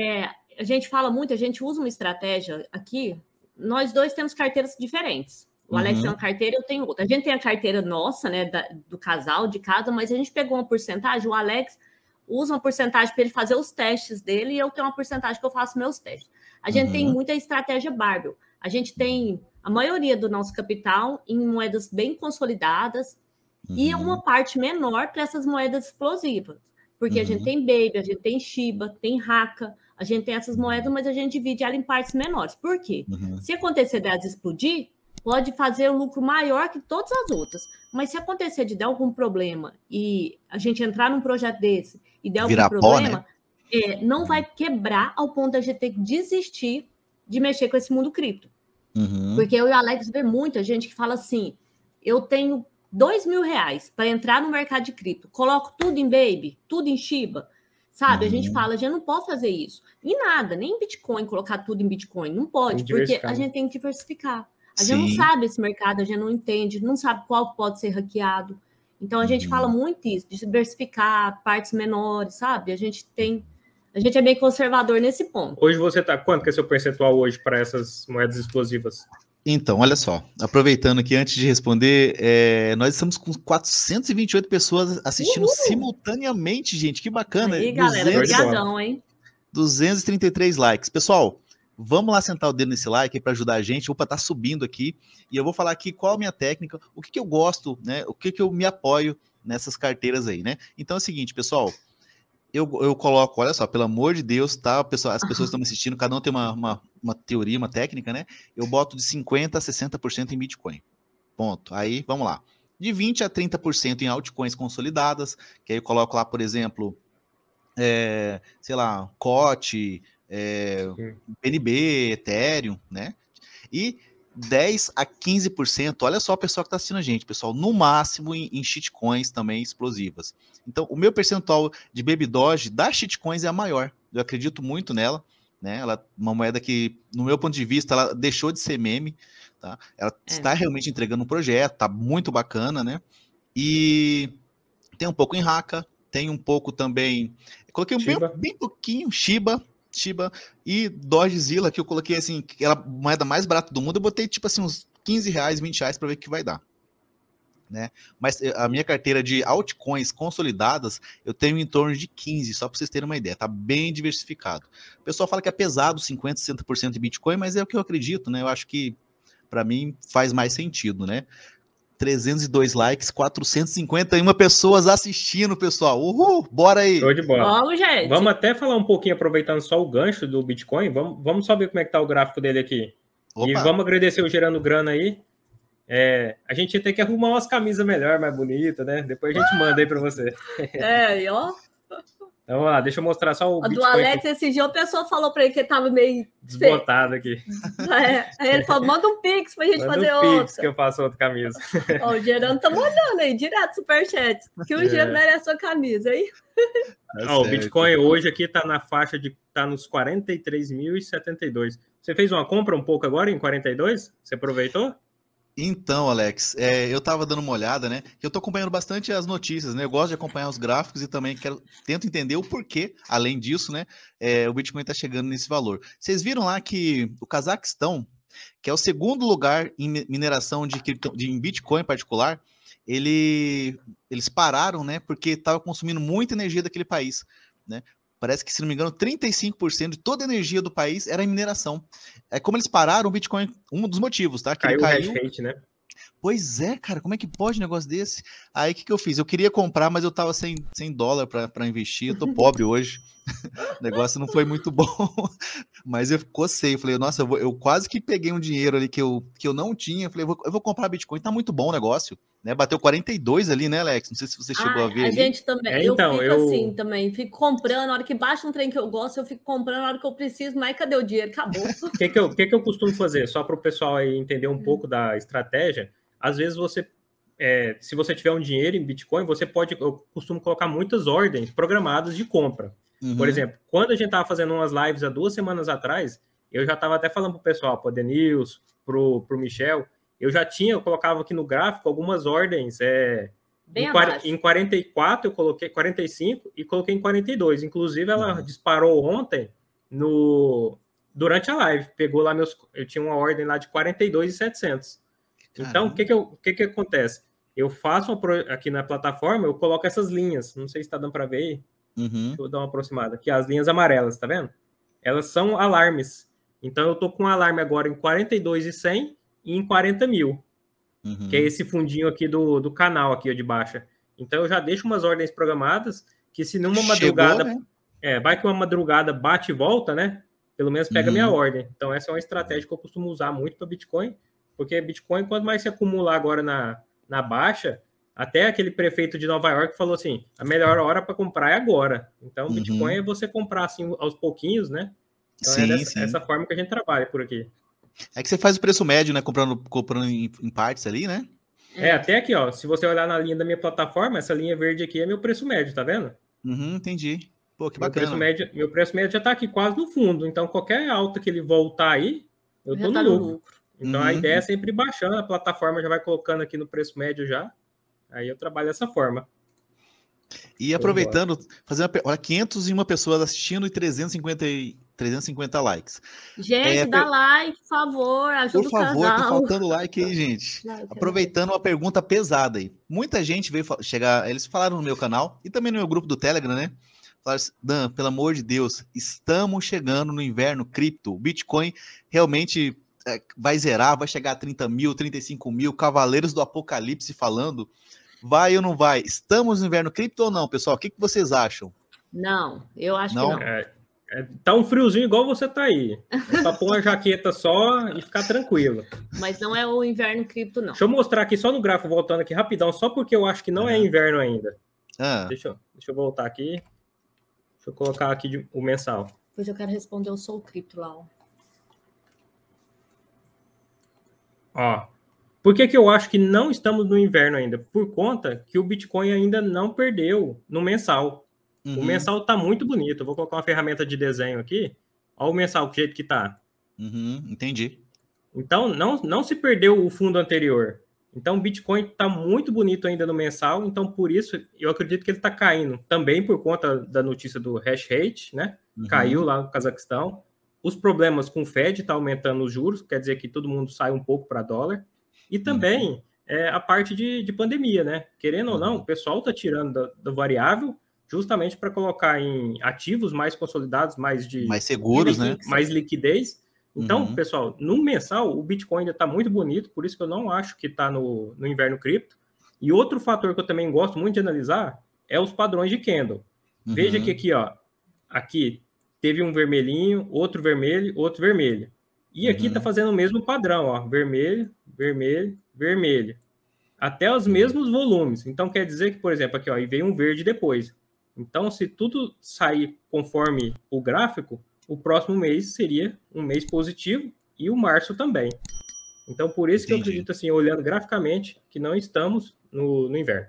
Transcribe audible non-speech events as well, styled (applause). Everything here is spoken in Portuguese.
É, a gente fala muito, a gente usa uma estratégia aqui. Nós dois temos carteiras diferentes. O uhum. Alex tem uma carteira, eu tenho outra. A gente tem a carteira nossa, né, da, do casal, de casa, mas a gente pegou uma porcentagem. O Alex usa uma porcentagem para ele fazer os testes dele e eu tenho uma porcentagem que eu faço meus testes. A gente uhum. tem muita estratégia barbel. A gente tem a maioria do nosso capital em moedas bem consolidadas uhum. e uma parte menor para essas moedas explosivas. Porque uhum. a gente uhum. tem Baby, a gente tem Shiba, tem Raka, a gente tem essas moedas, mas a gente divide ela em partes menores. Por quê? Uhum. Se acontecer delas explodir, pode fazer um lucro maior que todas as outras. Mas se acontecer de dar algum problema e a gente entrar num projeto desse e der algum problema, pó, né? é, não vai uhum. quebrar ao ponto da gente ter que desistir de mexer com esse mundo cripto. Uhum. Porque eu e o Alex vê muita gente que fala assim: eu tenho dois mil reais para entrar no mercado de cripto, coloco tudo em Baby, tudo em Shiba, Sabe? Uhum. A gente uhum. fala, já não posso fazer isso. E nada, nem Bitcoin, colocar tudo em Bitcoin. Não pode, porque a gente tem que diversificar. A Sim. gente não sabe esse mercado, a gente não entende, não sabe qual pode ser hackeado. Então a gente uhum. fala muito isso, de diversificar partes menores, sabe? A gente tem. A gente é bem conservador nesse ponto. Hoje você tá. Quanto que é seu percentual hoje para essas moedas explosivas? Então, olha só, aproveitando aqui antes de responder, é, nós estamos com 428 pessoas assistindo Uhul. simultaneamente, gente, que bacana. E aí, 200, galera, obrigadão, hein? 233 likes. Pessoal, vamos lá sentar o dedo nesse like para ajudar a gente. Opa, tá subindo aqui. E eu vou falar aqui qual a minha técnica, o que, que eu gosto, né? O que, que eu me apoio nessas carteiras aí, né? Então é o seguinte, pessoal, eu, eu coloco, olha só, pelo amor de Deus, tá? as pessoas estão me assistindo, cada um tem uma, uma, uma, teoria, uma técnica, né? Eu boto de 50% a 60% em Bitcoin. Ponto. Aí, vamos lá. De 20% a 30% em altcoins consolidadas, que aí eu coloco lá, por exemplo, é, sei lá, COT, é, PNB, Ethereum, né? E 10 a 15%. Olha só o pessoal que está assistindo a gente, pessoal, no máximo em, em shitcoins também explosivas. Então, o meu percentual de Baby Doge das shitcoins é a maior. Eu acredito muito nela. Né? Ela uma moeda que, no meu ponto de vista, ela deixou de ser meme, tá? Ela é. está realmente entregando um projeto, tá muito bacana, né? E tem um pouco em Raka, tem um pouco também. Coloquei um bem, bem pouquinho Shiba, Shiba e Dogezilla, que eu coloquei assim, que era a moeda mais barata do mundo, eu botei tipo assim uns 15 reais, 20 reais para ver o que vai dar. Né? Mas eh, a minha carteira de altcoins consolidadas, eu tenho em torno de 15, só para vocês terem uma ideia, tá bem diversificado. O pessoal fala que é pesado 50, 60% de Bitcoin, mas é o que eu acredito, né? Eu acho que para mim faz mais sentido, né? 302 likes, 451 pessoas assistindo, pessoal. Uhul, bora aí. Show de bola. Vamos, gente. Vamos até falar um pouquinho, aproveitando só o gancho do Bitcoin. Vamos, vamos só ver como é que tá o gráfico dele aqui. Opa. E vamos agradecer o Gerando Grana aí. É, a gente ia ter que arrumar umas camisas melhor, mais bonita, né? Depois a gente ah! manda aí para você. É, ó. Então, vamos lá, deixa eu mostrar só o. do Alex, aqui. esse dia o pessoal falou para ele que ele tava meio. Desbotado aqui. (laughs) É, aí ele falou: manda um pix para a gente manda fazer um outro. Pix que eu faço outra camisa. Ó, o Gerando tá mandando aí, direto, superchat. Que o é. Gerando era a sua camisa aí. Ó, tá o Bitcoin hoje aqui está na faixa de. tá nos 43.072. Você fez uma compra um pouco agora em 42? Você aproveitou? Então, Alex, é, eu estava dando uma olhada, né? Eu estou acompanhando bastante as notícias, né? Eu gosto de acompanhar os gráficos e também quero, tento entender o porquê, além disso, né? É, o Bitcoin está chegando nesse valor. Vocês viram lá que o Cazaquistão, que é o segundo lugar em mineração de, de em Bitcoin em particular, ele, eles pararam, né? Porque estava consumindo muita energia daquele país. Né? Parece que, se não me engano, 35% de toda a energia do país era mineração. É como eles pararam o Bitcoin, um dos motivos, tá? Que caiu, caiu... Rate, né? Pois é, cara, como é que pode um negócio desse? Aí o que, que eu fiz? Eu queria comprar, mas eu tava sem, sem dólar para investir, eu tô pobre hoje o (laughs) negócio não foi muito bom, (laughs) mas eu cocei. Eu falei, nossa, eu, vou, eu, quase que peguei um dinheiro ali que eu, que eu não tinha. falei, eu vou, eu vou comprar Bitcoin, tá muito bom o negócio. Né? Bateu 42 ali, né, Alex? Não sei se você ah, chegou ah, a ver. A ali. gente também. É, então, eu fico eu... assim também. Fico comprando. Na hora que baixa um trem que eu gosto, eu fico comprando. Na hora que eu preciso, mas cadê o dinheiro? Acabou. O (laughs) que, que, eu, que, que eu costumo fazer? Só para o pessoal aí entender um hum. pouco da estratégia. Às vezes você é, se você tiver um dinheiro em Bitcoin, você pode, eu costumo colocar muitas ordens programadas de compra. Uhum. Por exemplo, quando a gente estava fazendo umas lives há duas semanas atrás, eu já estava até falando para o pessoal, para o Denils, para o Michel, eu já tinha, eu colocava aqui no gráfico algumas ordens. É, Bem em, em 44 eu coloquei 45 e coloquei em 42. Inclusive, ela uhum. disparou ontem no durante a live. Pegou lá meus. Eu tinha uma ordem lá de 42,700. Então, o que que, o que que acontece? Eu faço uma, aqui na plataforma, eu coloco essas linhas. Não sei se está dando para ver aí. Uhum. Deixa eu dar uma aproximada aqui. As linhas amarelas, tá vendo? Elas são alarmes. Então eu tô com um alarme agora em 42 e 100 e em 40 mil. Uhum. Que é esse fundinho aqui do, do canal aqui de baixa. Então eu já deixo umas ordens programadas que se numa madrugada... né? É, vai que uma madrugada bate e volta, né? Pelo menos pega uhum. minha ordem. Então essa é uma estratégia que eu costumo usar muito para Bitcoin, porque Bitcoin, quanto mais se acumular agora na, na baixa, até aquele prefeito de Nova York falou assim: a melhor hora para comprar é agora. Então, uhum. Bitcoin é você comprar assim aos pouquinhos, né? Então, é sim, é dessa, sim. essa forma que a gente trabalha por aqui. É que você faz o preço médio, né? Comprando, comprando em, em partes ali, né? É, até aqui, ó. Se você olhar na linha da minha plataforma, essa linha verde aqui é meu preço médio, tá vendo? Uhum, entendi. Pô, que meu bacana. Preço médio, meu preço médio já tá aqui quase no fundo. Então, qualquer alta que ele voltar aí, eu já tô tá no lucro. Então, uhum. a ideia é sempre baixando. A plataforma já vai colocando aqui no preço médio já. Aí eu trabalho dessa forma. E aproveitando, fazer uma, olha, 501 pessoas assistindo e 350, 350 likes. Gente, é, dá per... like, por favor, ajuda por favor, o canal. Por favor, tá faltando like aí, gente. (laughs) aproveitando uma pergunta pesada aí. Muita gente veio chegar, eles falaram no meu canal e também no meu grupo do Telegram, né? Falaram assim, Dan, pelo amor de Deus, estamos chegando no inverno cripto. O Bitcoin realmente é, vai zerar, vai chegar a 30 mil, 35 mil, Cavaleiros do Apocalipse falando. Vai ou não vai? Estamos no inverno cripto ou não, pessoal? O que, que vocês acham? Não, eu acho não? que não. É, é, tá um friozinho igual você tá aí. É pra pôr uma jaqueta só e ficar tranquilo. Mas não é o inverno cripto, não. Deixa eu mostrar aqui só no gráfico, voltando aqui rapidão, só porque eu acho que não é inverno ainda. Ah. Deixa, eu, deixa eu voltar aqui. Deixa eu colocar aqui de, o mensal. Pois eu quero responder o Sou Cripto lá. Ó. ó por que, que eu acho que não estamos no inverno ainda? Por conta que o Bitcoin ainda não perdeu no mensal. Uhum. O mensal está muito bonito. vou colocar uma ferramenta de desenho aqui. Olha o mensal, que jeito que está. Uhum, entendi. Então, não, não se perdeu o fundo anterior. Então, o Bitcoin está muito bonito ainda no mensal. Então, por isso, eu acredito que ele está caindo. Também por conta da notícia do hash rate, né? Uhum. Caiu lá no Cazaquistão. Os problemas com o Fed está aumentando os juros, quer dizer que todo mundo sai um pouco para dólar. E uhum. também é, a parte de, de, pandemia, né? Querendo ou não, uhum. o pessoal está tirando da, variável justamente para colocar em ativos mais consolidados, mais de mais seguros, de né? liquidez, né? Mais liquidez. Então, uhum. pessoal, no mensal o Bitcoin ainda está muito bonito, por isso que eu não acho que está no, no inverno cripto. E outro fator que eu também gosto muito de analisar é os padrões de candle. Uhum. Veja que uhum. aqui, ó, aqui teve um vermelhinho, outro vermelho, outro vermelho. E aqui está uhum. fazendo o mesmo padrão, ó, vermelho, vermelho, vermelho. Até os mesmos volumes. Então quer dizer que, por exemplo, aqui ó, e vem um verde depois. Então, se tudo sair conforme o gráfico, o próximo mês seria um mês positivo e o março também. Então, por isso Entendi. que eu acredito, assim, olhando graficamente, que não estamos no, no inverno.